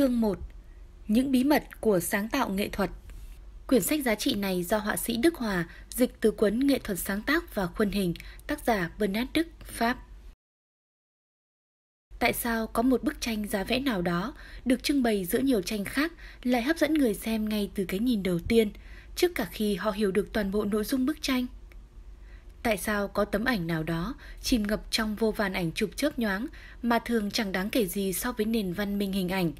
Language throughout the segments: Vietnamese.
Chương 1 Những bí mật của sáng tạo nghệ thuật Quyển sách giá trị này do họa sĩ Đức Hòa dịch từ cuốn Nghệ thuật sáng tác và khuôn hình, tác giả Bernard Đức, Pháp. Tại sao có một bức tranh giá vẽ nào đó được trưng bày giữa nhiều tranh khác lại hấp dẫn người xem ngay từ cái nhìn đầu tiên, trước cả khi họ hiểu được toàn bộ nội dung bức tranh? Tại sao có tấm ảnh nào đó chìm ngập trong vô vàn ảnh chụp chớp nhoáng mà thường chẳng đáng kể gì so với nền văn minh hình ảnh,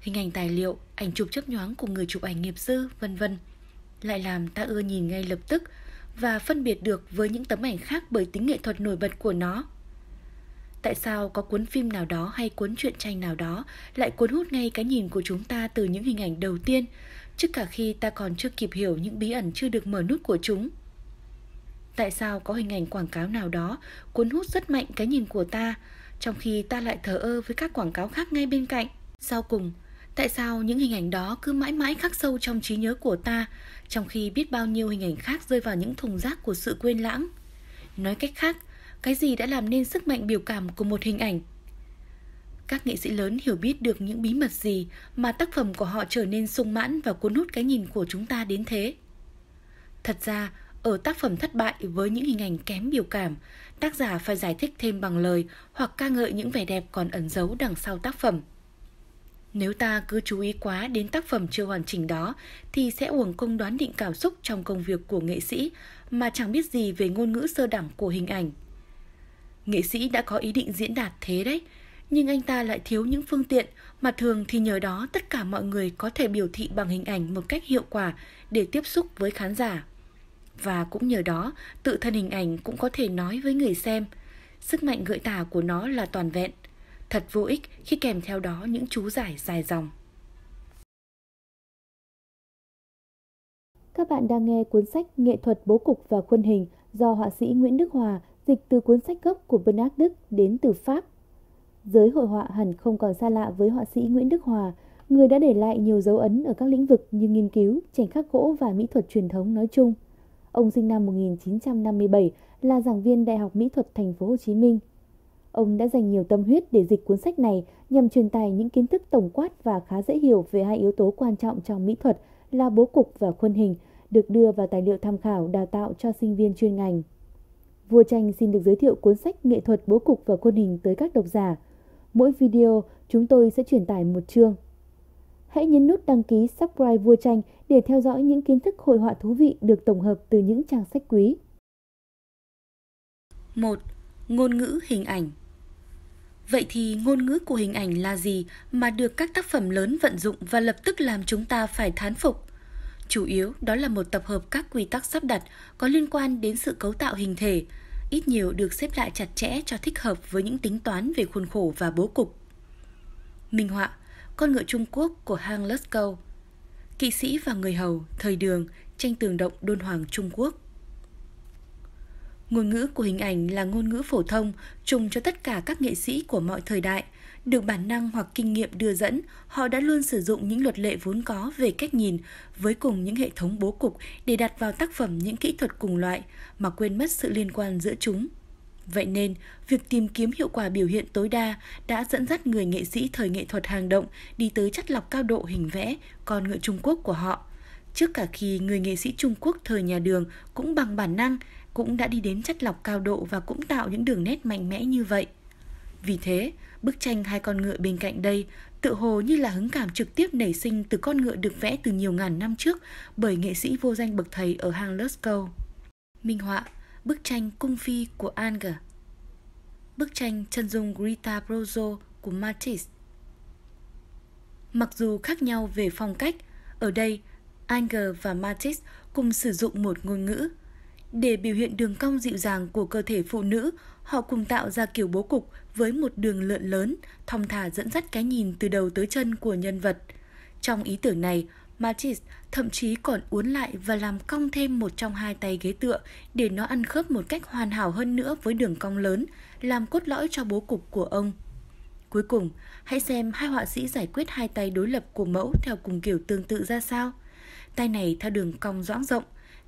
hình ảnh tài liệu, ảnh chụp chấp nhoáng của người chụp ảnh nghiệp dư, vân vân. Lại làm ta ưa nhìn ngay lập tức và phân biệt được với những tấm ảnh khác bởi tính nghệ thuật nổi bật của nó. Tại sao có cuốn phim nào đó hay cuốn truyện tranh nào đó lại cuốn hút ngay cái nhìn của chúng ta từ những hình ảnh đầu tiên, trước cả khi ta còn chưa kịp hiểu những bí ẩn chưa được mở nút của chúng? Tại sao có hình ảnh quảng cáo nào đó cuốn hút rất mạnh cái nhìn của ta, trong khi ta lại thờ ơ với các quảng cáo khác ngay bên cạnh? Sau cùng, Tại sao những hình ảnh đó cứ mãi mãi khắc sâu trong trí nhớ của ta, trong khi biết bao nhiêu hình ảnh khác rơi vào những thùng rác của sự quên lãng? Nói cách khác, cái gì đã làm nên sức mạnh biểu cảm của một hình ảnh? Các nghệ sĩ lớn hiểu biết được những bí mật gì mà tác phẩm của họ trở nên sung mãn và cuốn hút cái nhìn của chúng ta đến thế. Thật ra, ở tác phẩm thất bại với những hình ảnh kém biểu cảm, tác giả phải giải thích thêm bằng lời hoặc ca ngợi những vẻ đẹp còn ẩn giấu đằng sau tác phẩm. Nếu ta cứ chú ý quá đến tác phẩm chưa hoàn chỉnh đó thì sẽ uổng công đoán định cảm xúc trong công việc của nghệ sĩ mà chẳng biết gì về ngôn ngữ sơ đẳng của hình ảnh. Nghệ sĩ đã có ý định diễn đạt thế đấy, nhưng anh ta lại thiếu những phương tiện mà thường thì nhờ đó tất cả mọi người có thể biểu thị bằng hình ảnh một cách hiệu quả để tiếp xúc với khán giả. Và cũng nhờ đó, tự thân hình ảnh cũng có thể nói với người xem. Sức mạnh gợi tả của nó là toàn vẹn – Thật vô ích khi kèm theo đó những chú giải dài dòng. Các bạn đang nghe cuốn sách Nghệ thuật bố cục và khuôn hình do họa sĩ Nguyễn Đức Hòa dịch từ cuốn sách gốc của Bernard Đức đến từ Pháp. Giới hội họa hẳn không còn xa lạ với họa sĩ Nguyễn Đức Hòa, người đã để lại nhiều dấu ấn ở các lĩnh vực như nghiên cứu, tranh khắc gỗ và mỹ thuật truyền thống nói chung. Ông sinh năm 1957, là giảng viên Đại học Mỹ thuật Thành phố Hồ Chí Minh Ông đã dành nhiều tâm huyết để dịch cuốn sách này nhằm truyền tải những kiến thức tổng quát và khá dễ hiểu về hai yếu tố quan trọng trong mỹ thuật là bố cục và khuôn hình, được đưa vào tài liệu tham khảo đào tạo cho sinh viên chuyên ngành. Vua Tranh xin được giới thiệu cuốn sách Nghệ thuật bố cục và khuôn hình tới các độc giả. Mỗi video chúng tôi sẽ truyền tải một chương. Hãy nhấn nút đăng ký subscribe Vua Tranh để theo dõi những kiến thức hội họa thú vị được tổng hợp từ những trang sách quý. 1. Ngôn ngữ hình ảnh Vậy thì ngôn ngữ của hình ảnh là gì mà được các tác phẩm lớn vận dụng và lập tức làm chúng ta phải thán phục? Chủ yếu đó là một tập hợp các quy tắc sắp đặt có liên quan đến sự cấu tạo hình thể, ít nhiều được xếp lại chặt chẽ cho thích hợp với những tính toán về khuôn khổ và bố cục. Minh họa, con ngựa Trung Quốc của hang Luscow, kỵ sĩ và người hầu, thời đường, tranh tường động đôn hoàng Trung Quốc. Ngôn ngữ của hình ảnh là ngôn ngữ phổ thông, chung cho tất cả các nghệ sĩ của mọi thời đại. Được bản năng hoặc kinh nghiệm đưa dẫn, họ đã luôn sử dụng những luật lệ vốn có về cách nhìn, với cùng những hệ thống bố cục để đặt vào tác phẩm những kỹ thuật cùng loại, mà quên mất sự liên quan giữa chúng. Vậy nên, việc tìm kiếm hiệu quả biểu hiện tối đa đã dẫn dắt người nghệ sĩ thời nghệ thuật hàng động đi tới chất lọc cao độ hình vẽ, con ngựa Trung Quốc của họ. Trước cả khi người nghệ sĩ Trung Quốc thời nhà đường cũng bằng bản năng cũng đã đi đến chất lọc cao độ và cũng tạo những đường nét mạnh mẽ như vậy. Vì thế, bức tranh hai con ngựa bên cạnh đây tự hồ như là hứng cảm trực tiếp nảy sinh từ con ngựa được vẽ từ nhiều ngàn năm trước bởi nghệ sĩ vô danh bậc thầy ở hang Lascaux. Minh họa, bức tranh Cung Phi của Anger Bức tranh chân dung Grita Brozo của Matisse Mặc dù khác nhau về phong cách, ở đây Anger và Matisse cùng sử dụng một ngôn ngữ, để biểu hiện đường cong dịu dàng của cơ thể phụ nữ, họ cùng tạo ra kiểu bố cục với một đường lượn lớn, thong thả dẫn dắt cái nhìn từ đầu tới chân của nhân vật. Trong ý tưởng này, Matisse thậm chí còn uốn lại và làm cong thêm một trong hai tay ghế tựa để nó ăn khớp một cách hoàn hảo hơn nữa với đường cong lớn, làm cốt lõi cho bố cục của ông. Cuối cùng, hãy xem hai họa sĩ giải quyết hai tay đối lập của mẫu theo cùng kiểu tương tự ra sao. Tay này theo đường cong rõ rộng,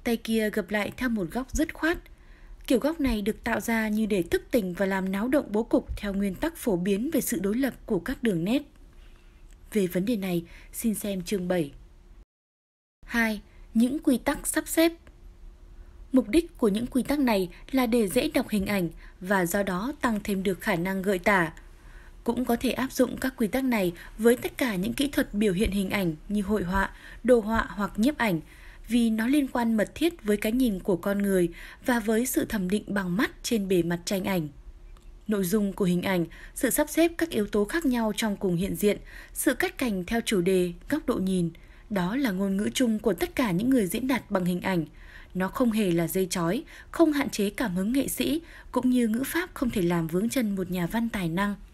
tay kia gập lại theo một góc dứt khoát. Kiểu góc này được tạo ra như để thức tỉnh và làm náo động bố cục theo nguyên tắc phổ biến về sự đối lập của các đường nét. Về vấn đề này, xin xem chương 7. 2. Những quy tắc sắp xếp Mục đích của những quy tắc này là để dễ đọc hình ảnh và do đó tăng thêm được khả năng gợi tả. Cũng có thể áp dụng các quy tắc này với tất cả những kỹ thuật biểu hiện hình ảnh như hội họa, đồ họa hoặc nhiếp ảnh, vì nó liên quan mật thiết với cái nhìn của con người và với sự thẩm định bằng mắt trên bề mặt tranh ảnh nội dung của hình ảnh, sự sắp xếp các yếu tố khác nhau trong cùng hiện diện, sự cắt cảnh theo chủ đề, góc độ nhìn. Đó là ngôn ngữ chung của tất cả những người diễn đạt bằng hình ảnh. Nó không hề là dây chói, không hạn chế cảm hứng nghệ sĩ, cũng như ngữ pháp không thể làm vướng chân một nhà văn tài năng –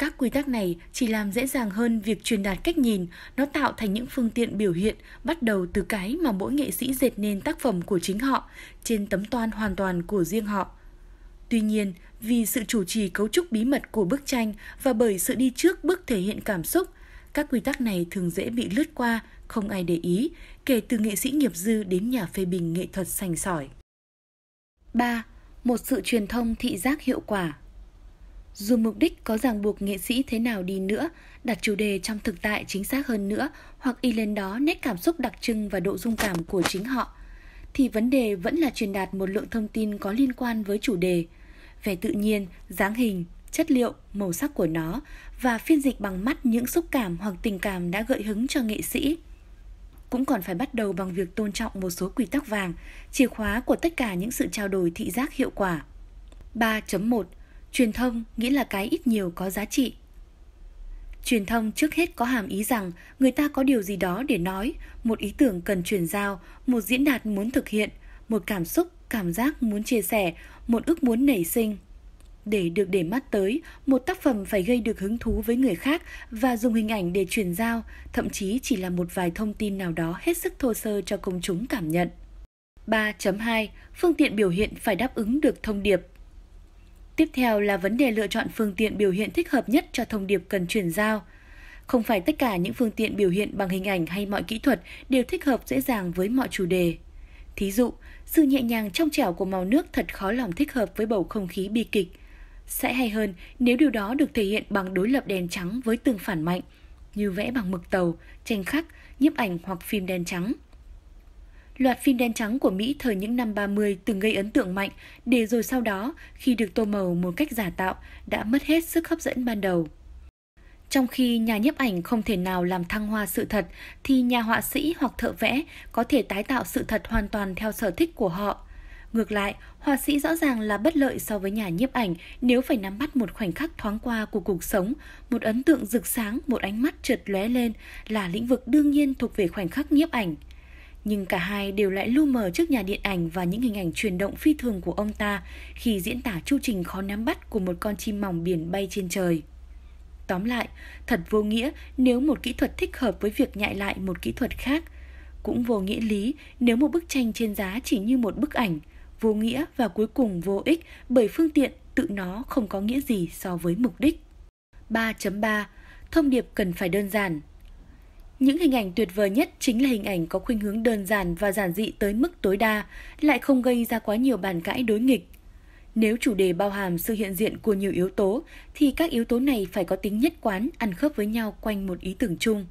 các quy tắc này chỉ làm dễ dàng hơn việc truyền đạt cách nhìn, nó tạo thành những phương tiện biểu hiện bắt đầu từ cái mà mỗi nghệ sĩ dệt nên tác phẩm của chính họ trên tấm toan hoàn toàn của riêng họ. Tuy nhiên, vì sự chủ trì cấu trúc bí mật của bức tranh và bởi sự đi trước bước thể hiện cảm xúc, các quy tắc này thường dễ bị lướt qua, không ai để ý, kể từ nghệ sĩ nghiệp dư đến nhà phê bình nghệ thuật sành sỏi. 3. Một sự truyền thông thị giác hiệu quả dù mục đích có ràng buộc nghệ sĩ thế nào đi nữa, đặt chủ đề trong thực tại chính xác hơn nữa hoặc y lên đó nét cảm xúc đặc trưng và độ dung cảm của chính họ, thì vấn đề vẫn là truyền đạt một lượng thông tin có liên quan với chủ đề, về tự nhiên, dáng hình, chất liệu, màu sắc của nó và phiên dịch bằng mắt những xúc cảm hoặc tình cảm đã gợi hứng cho nghệ sĩ. Cũng còn phải bắt đầu bằng việc tôn trọng một số quy tắc vàng, chìa khóa của tất cả những sự trao đổi thị giác hiệu quả. 3.1 truyền thông nghĩa là cái ít nhiều có giá trị truyền thông trước hết có hàm ý rằng người ta có điều gì đó để nói một ý tưởng cần truyền giao một diễn đạt muốn thực hiện một cảm xúc cảm giác muốn chia sẻ một ước muốn nảy sinh để được để mắt tới một tác phẩm phải gây được hứng thú với người khác và dùng hình ảnh để truyền giao thậm chí chỉ là một vài thông tin nào đó hết sức thô sơ cho công chúng cảm nhận 3.2 phương tiện biểu hiện phải đáp ứng được thông điệp Tiếp theo là vấn đề lựa chọn phương tiện biểu hiện thích hợp nhất cho thông điệp cần chuyển giao. Không phải tất cả những phương tiện biểu hiện bằng hình ảnh hay mọi kỹ thuật đều thích hợp dễ dàng với mọi chủ đề. Thí dụ, sự nhẹ nhàng trong trẻo của màu nước thật khó lòng thích hợp với bầu không khí bi kịch. Sẽ hay hơn nếu điều đó được thể hiện bằng đối lập đèn trắng với tương phản mạnh, như vẽ bằng mực tàu, tranh khắc, nhiếp ảnh hoặc phim đen trắng. Loạt phim đen trắng của Mỹ thời những năm 30 từng gây ấn tượng mạnh, để rồi sau đó, khi được tô màu một cách giả tạo, đã mất hết sức hấp dẫn ban đầu. Trong khi nhà nhiếp ảnh không thể nào làm thăng hoa sự thật, thì nhà họa sĩ hoặc thợ vẽ có thể tái tạo sự thật hoàn toàn theo sở thích của họ. Ngược lại, họa sĩ rõ ràng là bất lợi so với nhà nhiếp ảnh nếu phải nắm bắt một khoảnh khắc thoáng qua của cuộc sống, một ấn tượng rực sáng, một ánh mắt chợt lóe lên là lĩnh vực đương nhiên thuộc về khoảnh khắc nhiếp ảnh – nhưng cả hai đều lại lu mờ trước nhà điện ảnh và những hình ảnh chuyển động phi thường của ông ta khi diễn tả chu trình khó nắm bắt của một con chim mỏng biển bay trên trời. Tóm lại, thật vô nghĩa nếu một kỹ thuật thích hợp với việc nhại lại một kỹ thuật khác. Cũng vô nghĩa lý nếu một bức tranh trên giá chỉ như một bức ảnh, vô nghĩa và cuối cùng vô ích bởi phương tiện tự nó không có nghĩa gì so với mục đích. 3.3 Thông điệp cần phải đơn giản, những hình ảnh tuyệt vời nhất chính là hình ảnh có khuynh hướng đơn giản và giản dị tới mức tối đa, lại không gây ra quá nhiều bàn cãi đối nghịch. Nếu chủ đề bao hàm sự hiện diện của nhiều yếu tố, thì các yếu tố này phải có tính nhất quán, ăn khớp với nhau quanh một ý tưởng chung.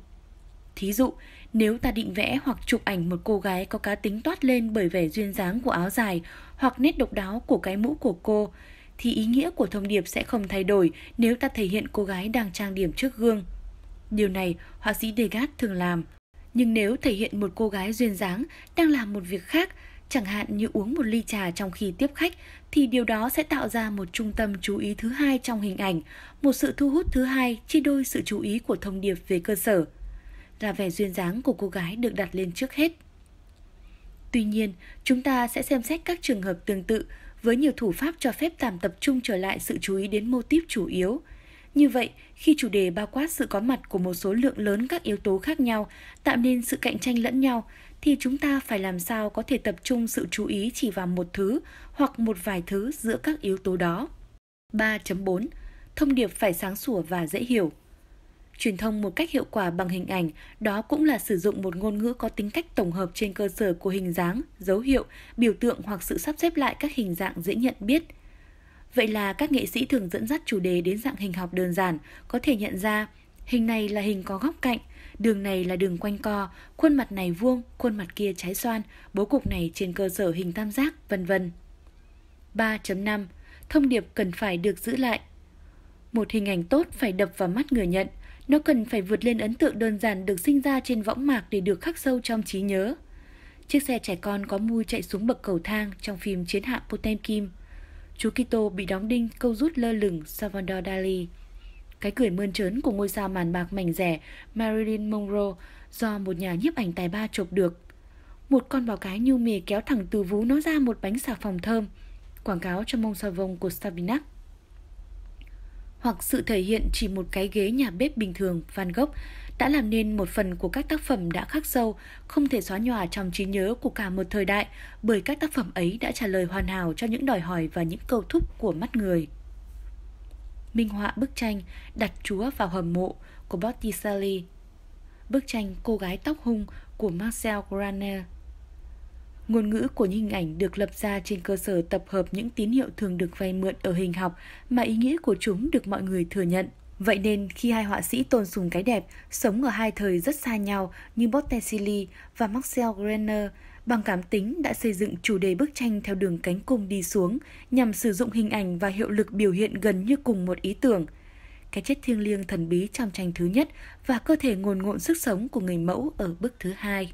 Thí dụ, nếu ta định vẽ hoặc chụp ảnh một cô gái có cá tính toát lên bởi vẻ duyên dáng của áo dài hoặc nét độc đáo của cái mũ của cô, thì ý nghĩa của thông điệp sẽ không thay đổi nếu ta thể hiện cô gái đang trang điểm trước gương – Điều này họa sĩ Degas thường làm. Nhưng nếu thể hiện một cô gái duyên dáng đang làm một việc khác, chẳng hạn như uống một ly trà trong khi tiếp khách, thì điều đó sẽ tạo ra một trung tâm chú ý thứ hai trong hình ảnh, một sự thu hút thứ hai chia đôi sự chú ý của thông điệp về cơ sở. Là vẻ duyên dáng của cô gái được đặt lên trước hết. Tuy nhiên, chúng ta sẽ xem xét các trường hợp tương tự với nhiều thủ pháp cho phép tạm tập trung trở lại sự chú ý đến mô típ chủ yếu – như vậy, khi chủ đề bao quát sự có mặt của một số lượng lớn các yếu tố khác nhau, tạo nên sự cạnh tranh lẫn nhau, thì chúng ta phải làm sao có thể tập trung sự chú ý chỉ vào một thứ hoặc một vài thứ giữa các yếu tố đó. 3.4. Thông điệp phải sáng sủa và dễ hiểu. Truyền thông một cách hiệu quả bằng hình ảnh, đó cũng là sử dụng một ngôn ngữ có tính cách tổng hợp trên cơ sở của hình dáng, dấu hiệu, biểu tượng hoặc sự sắp xếp lại các hình dạng dễ nhận biết – Vậy là các nghệ sĩ thường dẫn dắt chủ đề đến dạng hình học đơn giản, có thể nhận ra hình này là hình có góc cạnh, đường này là đường quanh co, khuôn mặt này vuông, khuôn mặt kia trái xoan, bố cục này trên cơ sở hình tam giác, vân vân. 3.5. Thông điệp cần phải được giữ lại. Một hình ảnh tốt phải đập vào mắt người nhận, nó cần phải vượt lên ấn tượng đơn giản được sinh ra trên võng mạc để được khắc sâu trong trí nhớ. Chiếc xe trẻ con có mui chạy xuống bậc cầu thang trong phim Chiến hạm Potemkin Chú Kito bị đóng đinh câu rút lơ lửng Salvador Dali. Cái cười mơn trớn của ngôi sao màn bạc mảnh rẻ Marilyn Monroe do một nhà nhiếp ảnh tài ba chụp được. Một con bò cái nhu mì kéo thẳng từ vú nó ra một bánh xà phòng thơm. Quảng cáo cho mông xà vông của Savinac hoặc sự thể hiện chỉ một cái ghế nhà bếp bình thường Van Gogh đã làm nên một phần của các tác phẩm đã khắc sâu, không thể xóa nhòa trong trí nhớ của cả một thời đại bởi các tác phẩm ấy đã trả lời hoàn hảo cho những đòi hỏi và những câu thúc của mắt người. Minh họa bức tranh Đặt Chúa vào hầm mộ của Botticelli Bức tranh Cô gái tóc hung của Marcel Graner Ngôn ngữ của những hình ảnh được lập ra trên cơ sở tập hợp những tín hiệu thường được vay mượn ở hình học mà ý nghĩa của chúng được mọi người thừa nhận. Vậy nên khi hai họa sĩ tôn sùng cái đẹp sống ở hai thời rất xa nhau như Botticelli và Marcel Grenier, bằng cảm tính đã xây dựng chủ đề bức tranh theo đường cánh cung đi xuống nhằm sử dụng hình ảnh và hiệu lực biểu hiện gần như cùng một ý tưởng. Cái chết thiêng liêng thần bí trong tranh thứ nhất và cơ thể ngồn ngộn sức sống của người mẫu ở bức thứ hai.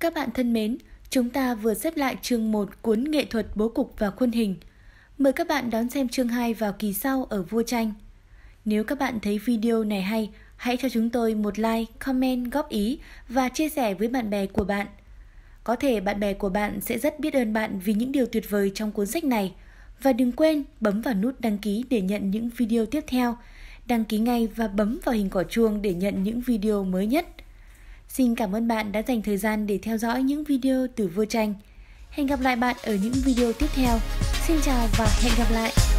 Các bạn thân mến, chúng ta vừa xếp lại chương 1 cuốn nghệ thuật bố cục và khuôn hình. Mời các bạn đón xem chương 2 vào kỳ sau ở Vua Tranh. Nếu các bạn thấy video này hay, hãy cho chúng tôi một like, comment, góp ý và chia sẻ với bạn bè của bạn. Có thể bạn bè của bạn sẽ rất biết ơn bạn vì những điều tuyệt vời trong cuốn sách này. Và đừng quên bấm vào nút đăng ký để nhận những video tiếp theo. Đăng ký ngay và bấm vào hình quả chuông để nhận những video mới nhất. Xin cảm ơn bạn đã dành thời gian để theo dõi những video từ Vua Tranh. Hẹn gặp lại bạn ở những video tiếp theo. Xin chào và hẹn gặp lại!